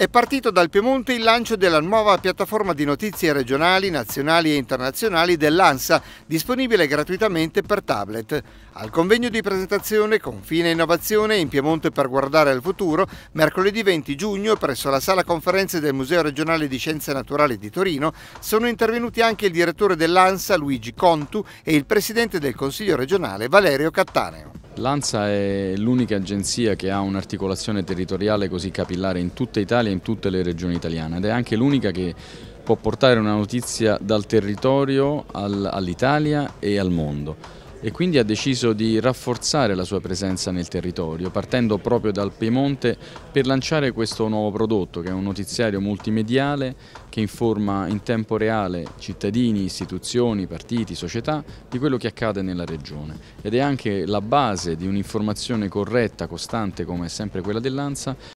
È partito dal Piemonte il lancio della nuova piattaforma di notizie regionali, nazionali e internazionali dell'ANSA, disponibile gratuitamente per tablet. Al convegno di presentazione Confine Innovazione in Piemonte per guardare al futuro, mercoledì 20 giugno, presso la sala conferenze del Museo regionale di Scienze Naturali di Torino, sono intervenuti anche il direttore dell'ANSA Luigi Contu e il presidente del Consiglio regionale Valerio Cattaneo. L'ANSA è l'unica agenzia che ha un'articolazione territoriale così capillare in tutta Italia e in tutte le regioni italiane ed è anche l'unica che può portare una notizia dal territorio all'Italia e al mondo e quindi ha deciso di rafforzare la sua presenza nel territorio, partendo proprio dal Piemonte per lanciare questo nuovo prodotto che è un notiziario multimediale che informa in tempo reale cittadini, istituzioni, partiti, società di quello che accade nella regione ed è anche la base di un'informazione corretta, costante come è sempre quella dell'ANSA